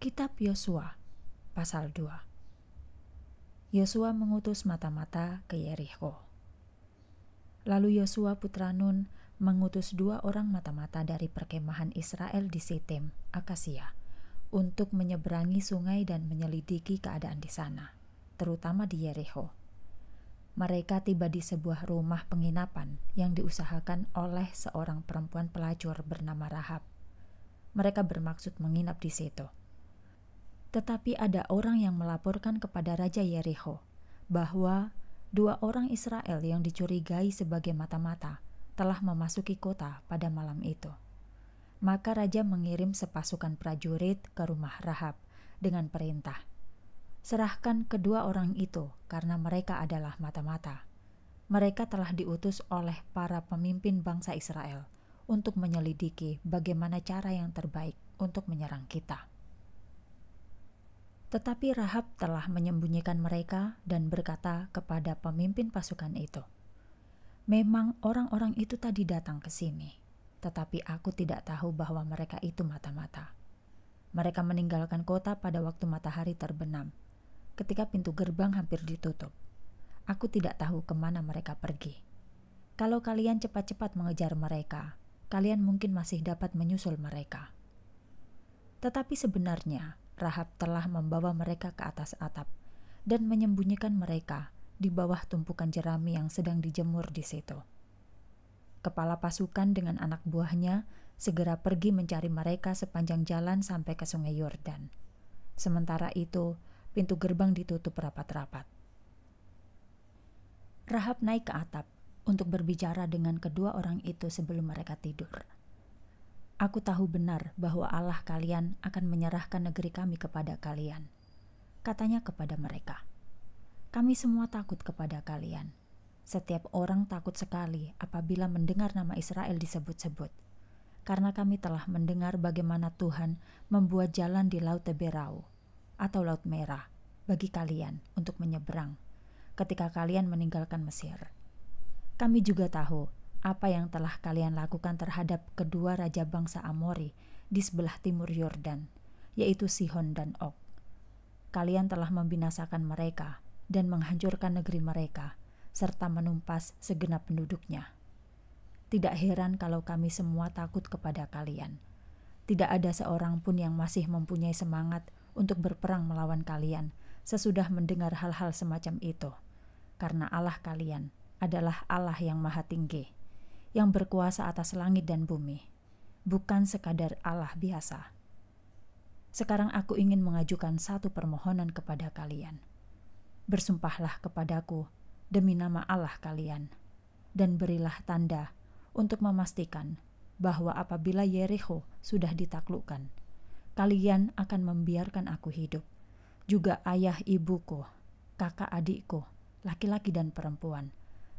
Kitab Yosua pasal 2 Yosua mengutus mata-mata ke Yeriko. Lalu Yosua putra Nun mengutus dua orang mata-mata dari perkemahan Israel di Sitim, Akasia, untuk menyeberangi sungai dan menyelidiki keadaan di sana, terutama di Yeriko. Mereka tiba di sebuah rumah penginapan yang diusahakan oleh seorang perempuan pelacur bernama Rahab. Mereka bermaksud menginap di situ tetapi ada orang yang melaporkan kepada Raja Yeriho bahwa dua orang Israel yang dicurigai sebagai mata-mata telah memasuki kota pada malam itu. Maka raja mengirim sepasukan prajurit ke rumah Rahab dengan perintah, "Serahkan kedua orang itu karena mereka adalah mata-mata. Mereka telah diutus oleh para pemimpin bangsa Israel untuk menyelidiki bagaimana cara yang terbaik untuk menyerang kita." Tetapi Rahab telah menyembunyikan mereka dan berkata kepada pemimpin pasukan itu, "Memang orang-orang itu tadi datang ke sini, tetapi aku tidak tahu bahwa mereka itu mata-mata. Mereka meninggalkan kota pada waktu matahari terbenam, ketika pintu gerbang hampir ditutup. Aku tidak tahu kemana mereka pergi. Kalau kalian cepat-cepat mengejar mereka, kalian mungkin masih dapat menyusul mereka." Tetapi sebenarnya Rahab telah membawa mereka ke atas atap dan menyembunyikan mereka di bawah tumpukan jerami yang sedang dijemur di situ. Kepala pasukan dengan anak buahnya segera pergi mencari mereka sepanjang jalan sampai ke Sungai Yordan. Sementara itu, pintu gerbang ditutup rapat-rapat. Rahab naik ke atap untuk berbicara dengan kedua orang itu sebelum mereka tidur. Aku tahu benar bahwa Allah kalian akan menyerahkan negeri kami kepada kalian. Katanya kepada mereka, "Kami semua takut kepada kalian. Setiap orang takut sekali apabila mendengar nama Israel disebut-sebut, karena kami telah mendengar bagaimana Tuhan membuat jalan di Laut Teberau atau Laut Merah bagi kalian untuk menyeberang ketika kalian meninggalkan Mesir. Kami juga tahu apa yang telah kalian lakukan terhadap kedua raja bangsa Amori di sebelah timur Yordan, yaitu Sihon dan Og. Kalian telah membinasakan mereka dan menghancurkan negeri mereka, serta menumpas segenap penduduknya. Tidak heran kalau kami semua takut kepada kalian. Tidak ada seorang pun yang masih mempunyai semangat untuk berperang melawan kalian sesudah mendengar hal-hal semacam itu, karena Allah kalian adalah Allah yang Maha Tinggi yang berkuasa atas langit dan bumi, bukan sekadar Allah biasa. Sekarang aku ingin mengajukan satu permohonan kepada kalian. Bersumpahlah kepadaku demi nama Allah kalian, dan berilah tanda untuk memastikan bahwa apabila Yeriko sudah ditaklukkan, kalian akan membiarkan aku hidup, juga ayah ibuku, kakak adikku, laki-laki dan perempuan,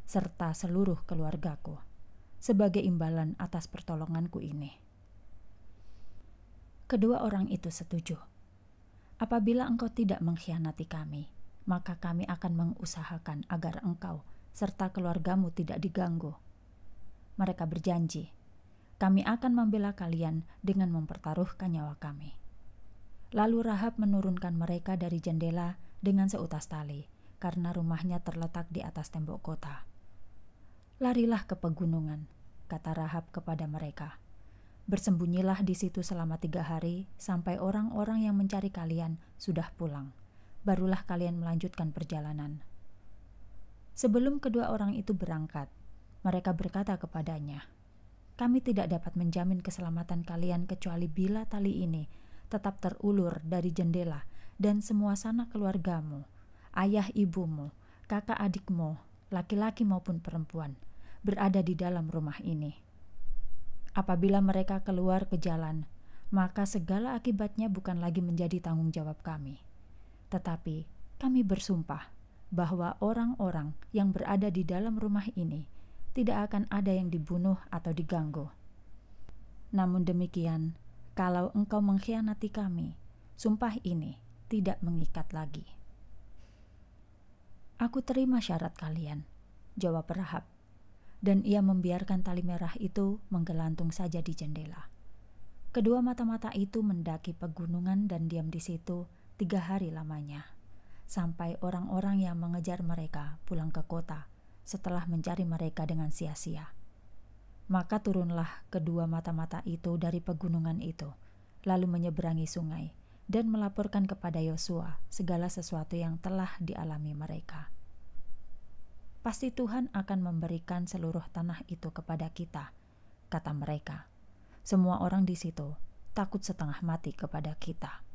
serta seluruh keluargaku sebagai imbalan atas pertolonganku ini. Kedua orang itu setuju. Apabila engkau tidak mengkhianati kami, maka kami akan mengusahakan agar engkau serta keluargamu tidak diganggu. Mereka berjanji, kami akan membela kalian dengan mempertaruhkan nyawa kami. Lalu Rahab menurunkan mereka dari jendela dengan seutas tali, karena rumahnya terletak di atas tembok kota. Larilah ke pegunungan, kata Rahab kepada mereka. Bersembunyilah di situ selama tiga hari sampai orang-orang yang mencari kalian sudah pulang. Barulah kalian melanjutkan perjalanan. Sebelum kedua orang itu berangkat, mereka berkata kepadanya, "Kami tidak dapat menjamin keselamatan kalian kecuali bila tali ini tetap terulur dari jendela dan semua sana keluargamu, ayah ibumu, kakak adikmu, laki-laki maupun perempuan." berada di dalam rumah ini. Apabila mereka keluar ke jalan, maka segala akibatnya bukan lagi menjadi tanggung jawab kami. Tetapi kami bersumpah bahwa orang-orang yang berada di dalam rumah ini tidak akan ada yang dibunuh atau diganggu. Namun demikian, kalau engkau mengkhianati kami, sumpah ini tidak mengikat lagi. Aku terima syarat kalian, jawab Rahab dan ia membiarkan tali merah itu menggelantung saja di jendela. Kedua mata-mata itu mendaki pegunungan dan diam di situ tiga hari lamanya, sampai orang-orang yang mengejar mereka pulang ke kota setelah mencari mereka dengan sia-sia. Maka turunlah kedua mata-mata itu dari pegunungan itu, lalu menyeberangi sungai dan melaporkan kepada Yosua segala sesuatu yang telah dialami mereka pasti Tuhan akan memberikan seluruh tanah itu kepada kita, kata mereka. Semua orang di situ takut setengah mati kepada kita.